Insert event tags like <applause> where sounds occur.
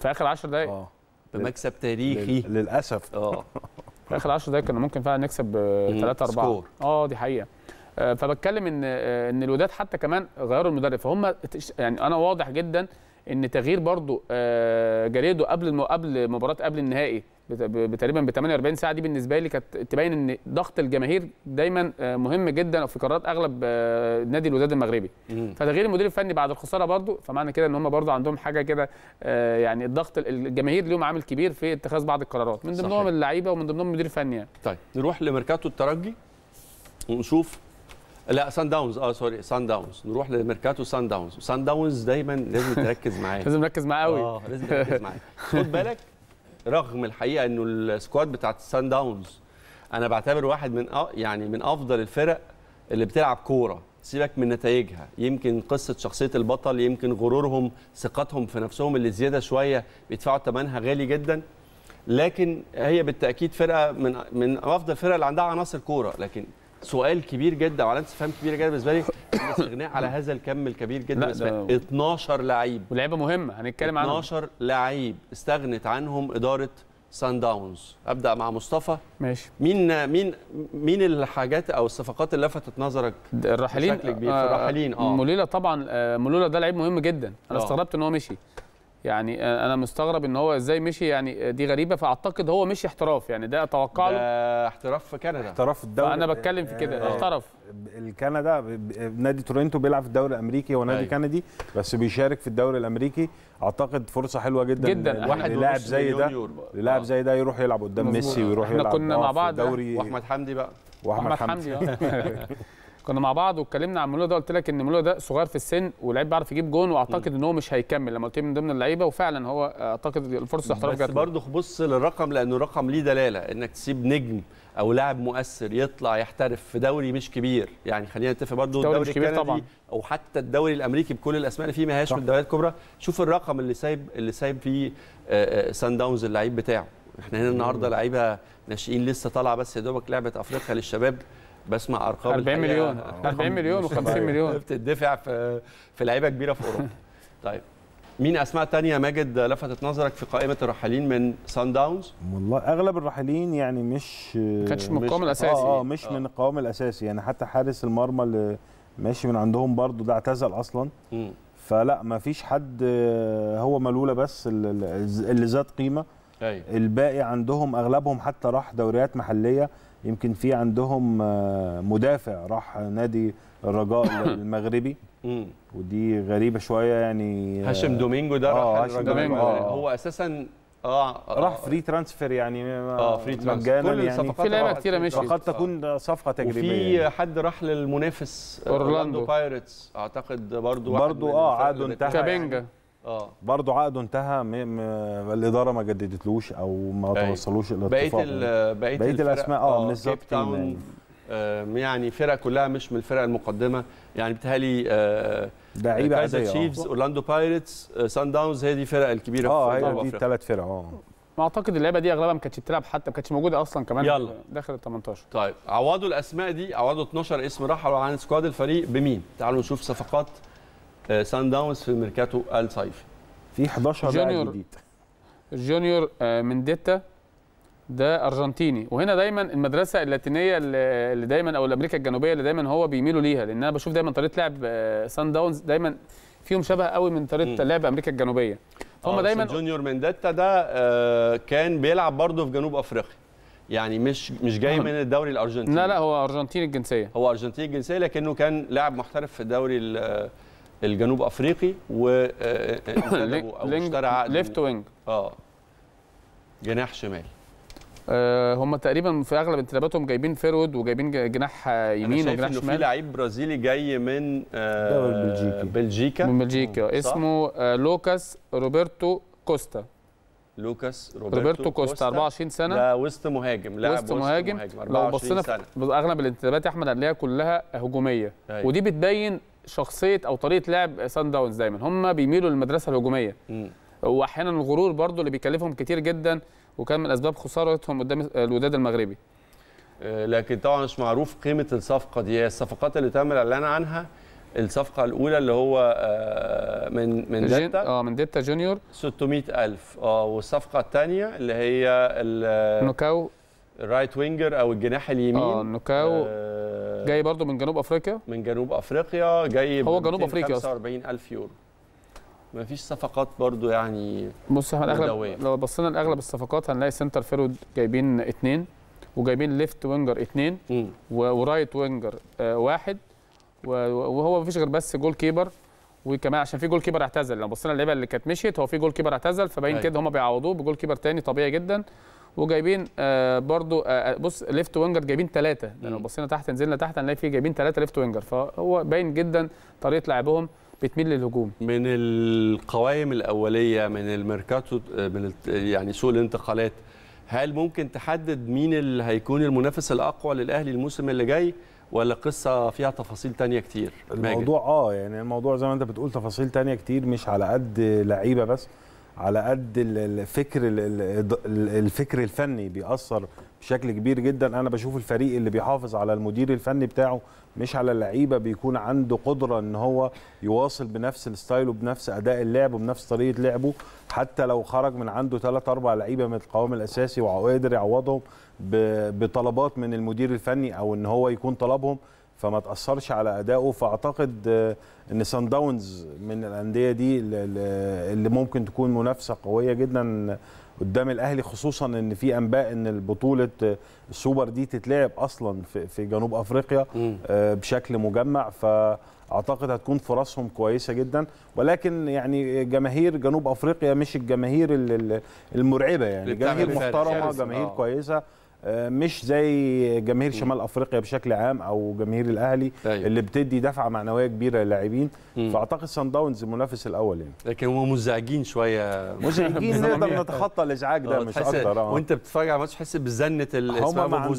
في اخر 10 دقائق اه بمكسب تاريخي للاسف اه <laughs> في اخر 10 دقائق كنا ممكن فعلا نكسب 3 آه، 4 اه دي حقيقه آه، فبتكلم ان آه، ان الوداد حتى كمان غيروا المدرب فهم يعني انا واضح جدا ان تغيير برضو آه، جاريدو قبل قبل مباراه قبل النهائي تقريبا ب 48 ساعه دي بالنسبه لي كانت تبين ان ضغط الجماهير دايما آه، مهم جدا في قرارات اغلب آه، نادي الوداد المغربي فتغيير المدير الفني بعد الخساره برضو فمعنى كده ان هم برضو عندهم حاجه كده يعني الضغط الجماهير ليهم عامل كبير في اتخاذ بعض القرارات من ضمنهم اللعيبه ومن ضمنهم المدير الفني يعني. طيب نروح لميركاتو الترجي ونشوف لا سان داونز اه سوري سان داونز نروح لميركاتو سان داونز سان داونز دايما لازم تركز معاه <laughs> لازم نركز معاه قوي اه لازم تركز معاه خد بالك رغم الحقيقه انه السكواد بتاعت سان داونز انا بعتبر واحد من أ... يعني من افضل الفرق اللي بتلعب كوره سيبك من نتائجها يمكن قصه شخصيه البطل يمكن غرورهم ثقتهم في نفسهم اللي زياده شويه بيدفعوا ثمنها غالي جدا لكن هي بالتاكيد فرقه من من افضل الفرق اللي عندها عناصر كوره لكن سؤال كبير جدا وعلامه استفهام كبيره جدا بالنسبه لي الاستغناء <coughs> على هذا الكم الكبير جدا بالنسبه 12 لعيب ولعيبه مهمه هنتكلم عنها 12 لعيب استغنت عنهم اداره سان داونز ابدا مع مصطفى ماشي مين مين مين الحاجات او الصفقات اللي لفتت نظرك الراحلين بشكل كبير الراحلين اه موليلا طبعا آه، موليلا ده لعيب مهم جدا انا آه. استغربت ان هو مشي يعني انا مستغرب ان هو ازاي مشي يعني دي غريبه فاعتقد هو مشي احتراف يعني ده اتوقع له احتراف في كندا احتراف في الدوري انا بتكلم في كده آه، احترف الكندا نادي تورنتو بيلعب في الدوري الامريكي هو نادي كندي بس بيشارك في الدوري الامريكي اعتقد فرصه حلوه جدا جدا لاعب زي ده آه. لاعب زي ده يروح يلعب قدام ميسي ويروح يلعب احنا كنا مع بعض واحمد حمدي بقى واحمد حمدي آه. <laughs> كنا مع بعض واتكلمنا عن مولو ده قلت لك ان مولو ده صغير في السن ولعيب بيعرف يجيب جون واعتقد ان هو مش هيكمل لما قلت من ضمن اللعيبه وفعلا هو اعتقد الفرصه الاحتراف جت بس برضه بص للرقم لانه الرقم ليه دلاله انك تسيب نجم او لاعب مؤثر يطلع يحترف في دوري مش كبير يعني خلينا نتفق برضه الدوري, الدوري مش كبير طبعا او حتى الدوري الامريكي بكل الاسماء اللي فيه ما هياش من الدوريات الكبرى شوف الرقم اللي سايب اللي سايب فيه سان آه، داونز آه، اللعيب بتاعه احنا هنا النهارده لعيبه ناشئين لسه طالعه بس يا دوبك لعبه افريقيا للشباب بسمع ارقام 40 مليون 40 مليون و50 مليون بتدفع في في لعيبه كبيره في اوروبا <laughs> طيب مين اسماء تانية ماجد لفتت نظرك في قائمه الراحلين من سان داونز والله اغلب الراحلين يعني مش ما كانش من القوام الاساسي اه, آه مش آه. من القوام الاساسي يعني حتى حارس المرمى اللي ماشي من عندهم برضو ده اعتزل اصلا م. فلا ما فيش حد آه، هو ملوله بس اللي ذات قيمه أي. أيوه. الباقي عندهم اغلبهم حتى راح دوريات محليه يمكن في عندهم آه، مدافع راح نادي الرجاء <coughs> المغربي ودي غريبه شويه يعني آه، هاشم دومينجو ده آه راح هاشم دومينجو آه هو اساسا اه, آه، راح فري ترانسفير يعني اه فري ترانسفير كل يعني في لعيبه كتيره مشيت قد تكون صفقه تجريبيه في يعني. حد راح للمنافس اورلاندو بايرتس اعتقد برضو برضو اه عقده انتهى يعني. كابينجا يعني اه برضه عقده انتهى م... م... الاداره ما جددتلوش او ما توصلوش الاتفاق بقيه ال... بقيه, الاسماء اه, آه، من كيب تاون آه، يعني فرق كلها مش من الفرق المقدمه يعني لعيبه آه لعيبه عاديه تشيفز اورلاندو بايرتس سان داونز هي دي الفرق الكبيره اه هي دي الثلاث فرق اه ما اعتقد اللعيبه دي اغلبها ما كانتش بتلعب حتى ما كانتش موجوده اصلا كمان يلا داخل ال 18 طيب عوضوا الاسماء دي عوضوا 12 اسم راحوا عن سكواد الفريق بمين؟ تعالوا نشوف صفقات سان آه، داونز في ميركاتو الصيفي في 11 لاعب جديد جونيور آه، منديتا ده ارجنتيني وهنا دايما المدرسه اللاتينيه اللي دايما او الامريكا الجنوبيه اللي دايما هو بيميلوا ليها لان انا بشوف دايما طريقه لعب سان آه، داونز دايما فيهم شبه قوي من طريقه لعب امريكا الجنوبيه هم دايما جونيور منديتا ده كان بيلعب برضه في جنوب افريقيا يعني مش مش جاي من الدوري الارجنتيني لا لا هو ارجنتيني الجنسيه هو ارجنتيني الجنسيه لكنه كان لاعب محترف في الدوري الجنوب افريقي و اشترى آه، آه، <coughs> آه، عقد ليفت وينج اه جناح شمال هم تقريبا في اغلب انتداباتهم جايبين فيرود وجايبين جناح يمين وجناح شمال في لعيب برازيلي جاي من بلجيكا بلجيكا من بلجيكا اسمه لوكاس روبرتو كوستا لوكاس روبرتو, روبرتو كوستا 24 سنه ده وسط مهاجم لاعب وسط مهاجم, مهاجم. لو بصينا اغلب الانتدابات يا احمد هنلاقيها كلها هجوميه أيوة. ودي بتبين شخصيه او طريقه لعب سان داونز دايما هم بيميلوا للمدرسه الهجوميه واحيانا الغرور برضو اللي بيكلفهم كتير جدا وكان من اسباب خسارتهم قدام الوداد المغربي آه، لكن طبعا مش معروف قيمه الصفقه دي الصفقات اللي تم الاعلان عنها الصفقه الاولى اللي هو آه، من من ديتا اه من ديتا جونيور 600000 اه والصفقه الثانيه اللي هي النوكاو الرايت وينجر او الجناح اليمين اه النوكاو آه جاي برضو من جنوب افريقيا من جنوب افريقيا جاي هو جنوب افريقيا 45000 يورو ما فيش صفقات برضو يعني بص احنا الاغلب لو بصينا لاغلب الصفقات هنلاقي سنتر فيرود جايبين اثنين وجايبين ليفت وينجر اثنين ورايت وينجر آه، واحد وهو ما فيش غير بس جول كيبر وكمان عشان في جول كيبر اعتزل لو بصينا اللعيبه اللي كانت مشيت هو في جول كيبر اعتزل فباين أيوة. كده هم بيعوضوه بجول كيبر تاني طبيعي جدا وجايبين آه، برضو آه، آه، بص ليفت وينجر جايبين ثلاثه لو بصينا تحت نزلنا تحت هنلاقي في جايبين ثلاثه ليفت وينجر فهو باين جدا طريقه لعبهم بتميل للهجوم من القوائم الاوليه من الميركاتو من يعني سوق الانتقالات هل ممكن تحدد مين اللي هيكون المنافس الاقوى للاهلي الموسم اللي جاي ولا قصه فيها تفاصيل تانية كتير الموضوع ماجد. اه يعني الموضوع زي ما انت بتقول تفاصيل تانية كتير مش على قد لعيبه بس على قد الفكر الفكر الفني بيأثر بشكل كبير جدا انا بشوف الفريق اللي بيحافظ على المدير الفني بتاعه مش على اللعيبه بيكون عنده قدره ان هو يواصل بنفس الستايل وبنفس اداء اللعب وبنفس طريقه لعبه حتى لو خرج من عنده ثلاث اربع لعيبه من القوام الاساسي وقدر يعوضهم بطلبات من المدير الفني او ان هو يكون طلبهم فما تاثرش على ادائه فاعتقد آه، ان سان داونز من الانديه دي اللي ممكن تكون منافسه قويه جدا قدام الاهلي خصوصا ان في انباء ان البطوله آه، السوبر دي تتلعب اصلا في جنوب افريقيا آه، بشكل مجمع فاعتقد هتكون فرصهم كويسه جدا ولكن يعني جماهير جنوب افريقيا مش الجماهير المرعبه يعني جماهير محترمه جماهير كويسه آه، مش زي جماهير شمال افريقيا بشكل عام او جماهير الاهلي أيوة. اللي بتدي دفعه معنويه كبيره للاعبين فاعتقد سان داونز المنافس الاول يعني لكن هم مزعجين شويه مزعجين <laughs> نقدر نتخطى الازعاج ده آه، مش اكتر آه. وانت بتتفرج على الماتش تحس بزنه هم